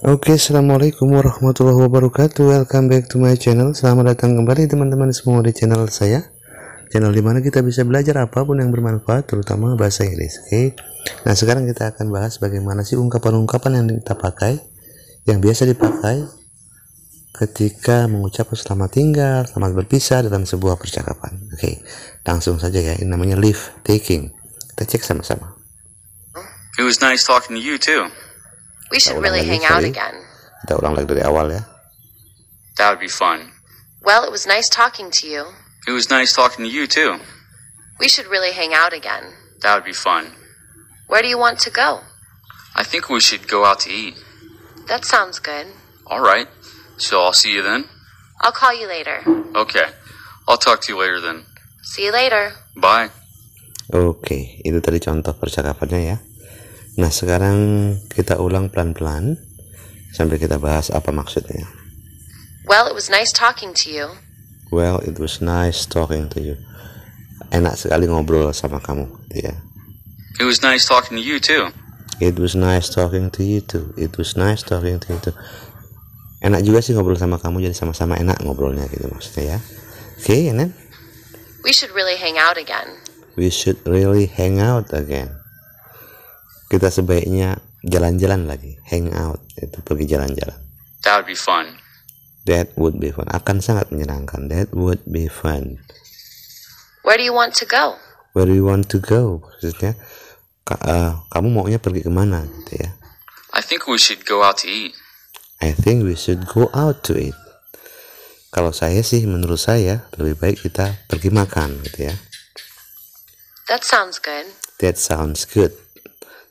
Oke, okay, assalamualaikum warahmatullahi wabarakatuh. Welcome back to my channel. Selamat datang kembali teman-teman semua di channel saya. Channel dimana kita bisa belajar apapun yang bermanfaat, terutama bahasa Inggris. Oke. Okay? Nah, sekarang kita akan bahas bagaimana sih ungkapan-ungkapan yang kita pakai, yang biasa dipakai ketika mengucap selamat tinggal, selamat berpisah dalam sebuah percakapan. Oke, okay. langsung saja ya. Ini namanya leave taking. Kita cek sama-sama. It was nice talking to you too. We should really hang out again. Kita ulang lagi dari awal ya. That would be fun. Well, it was nice talking to you. It was nice talking to you too. We should really hang out again. That would be fun. Where do you want to go? I think we should go out to eat. That sounds good. All right. So I'll see you then. I'll call you later. Okay. I'll talk to you later then. See you later. Bye. Oke, okay, itu tadi contoh percakapannya ya. Nah, sekarang kita ulang pelan-pelan sampai kita bahas apa maksudnya. Well, it was nice talking to you. Well, it was nice talking to you. Enak sekali ngobrol sama kamu, ya. It was nice talking to you too. It was nice talking to you too. It was nice talking to you too. Enak juga sih ngobrol sama kamu, jadi sama-sama enak ngobrolnya gitu maksudnya ya. Oke, okay, and then? We should really hang out again. We should really hang out again kita sebaiknya jalan-jalan lagi, hang out itu pergi jalan-jalan. That would be fun. That would be fun. Akan sangat menyenangkan. That would be fun. Where do you want to go? Where do you want to go? Maksudnya, ka uh, kamu maunya pergi kemana gitu ya? I think we should go out to eat. I think we should go out to eat. Kalau saya sih, menurut saya lebih baik kita pergi makan gitu ya. That sounds good. That sounds good.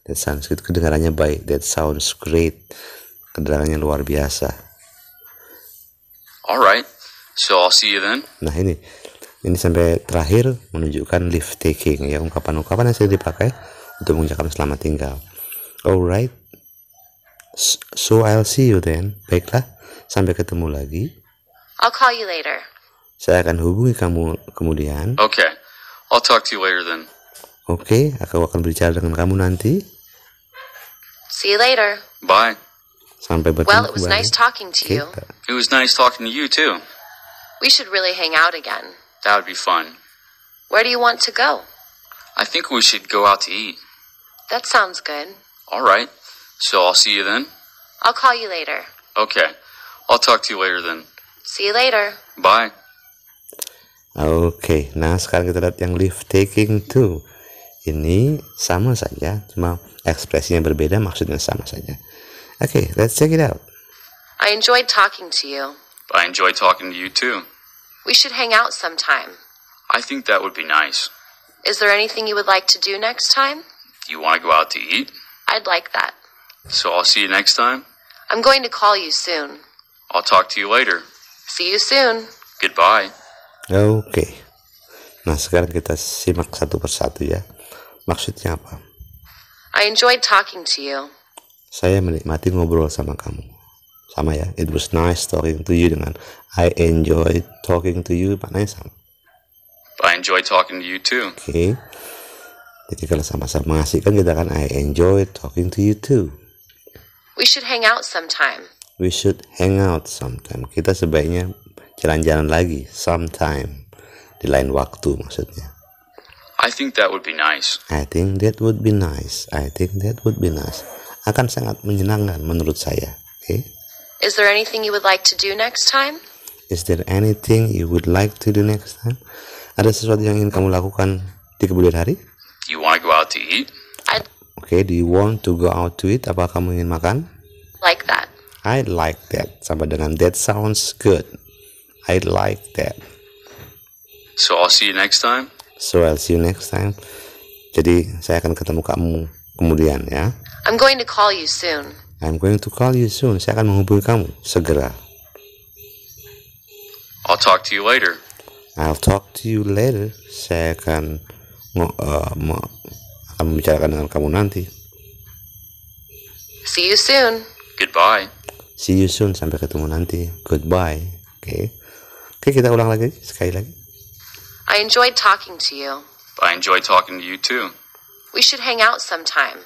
That sounds good. Kedengarannya baik. That sounds great. Kedengarannya luar biasa. Alright. So I'll see you then. Nah ini. Ini sampai terakhir menunjukkan leave taking ya ungkapan-ungkapan yang sering dipakai untuk mengucapkan selamat tinggal. Alright. So I'll see you then. Baiklah, sampai ketemu lagi. I'll call you later. Saya akan hubungi kamu kemudian. Okay. I'll talk to you later then. Oke, okay, aku akan berbicara dengan kamu nanti. See you later. Bye. well, it was nice talking to you. It was nice talking to you, too. We should really hang out again. That would be fun. Where do you want to go? I think we should go out to eat. That sounds good. All right. So I'll see you then? I'll call you later. Okay. I'll talk to you later then. See you later. Bye. okay. nah sekarang kita lihat yang live taking 2. ini sama saja, cuma ekspresinya berbeda, maksudnya sama saja. Oke, okay, let's check it out. I enjoyed talking to you. I enjoyed talking to you too. We should hang out sometime. I think that would be nice. Is there anything you would like to do next time? You want to go out to eat? I'd like that. So I'll see you next time? I'm going to call you soon. I'll talk to you later. See you soon. Goodbye. Oke. Okay. Nah, sekarang kita simak satu persatu ya. Maksudnya apa? I enjoyed talking to you. Saya menikmati ngobrol sama kamu. Sama ya, it was nice talking to you dengan I enjoyed talking to you, maknanya sama. I enjoy talking to you too. Oke. Okay. Jadi kalau sama-sama mengasihkan kan kita kan I enjoy talking to you too. We should hang out sometime. We should hang out sometime. Kita sebaiknya jalan-jalan lagi sometime di lain waktu maksudnya. I think that would be nice. I think that would be nice. I think that would be nice. Akan sangat menyenangkan menurut saya. Okay? Is there anything you would like to do next time? Is there anything you would like to do next time? Ada sesuatu yang ingin kamu lakukan di kemudian hari? Do you want to go out to eat? Oke, okay, do you want to go out to eat? Apa kamu ingin makan? Like that. I like that. Sama dengan that sounds good. I like that. So I'll see you next time. So I'll see you next time. Jadi saya akan ketemu kamu kemudian ya. I'm going to call you soon. I'm going to call you soon. Saya akan menghubungi kamu segera. I'll talk to you later. I'll talk to you later. Saya akan uh, akan membicarakan dengan kamu nanti. See you soon. Goodbye. See you soon. Sampai ketemu nanti. Goodbye. Oke. Okay. Oke, okay, kita ulang lagi sekali lagi. I enjoyed talking to you. I enjoyed talking to you too. We should hang out sometime.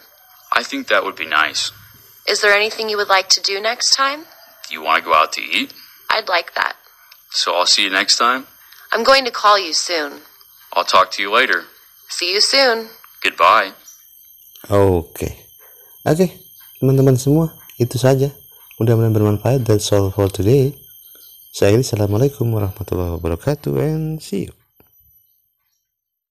I think that would be nice. Is there anything you would like to do next time? You want to go out to eat? I'd like that. So I'll see you next time? I'm going to call you soon. I'll talk to you later. See you soon. Goodbye. Oke. Okay. Oke, okay, teman-teman semua, itu saja. Mudah-mudahan bermanfaat. That's all for today. Saya Assalamualaikum warahmatullahi wabarakatuh and see you.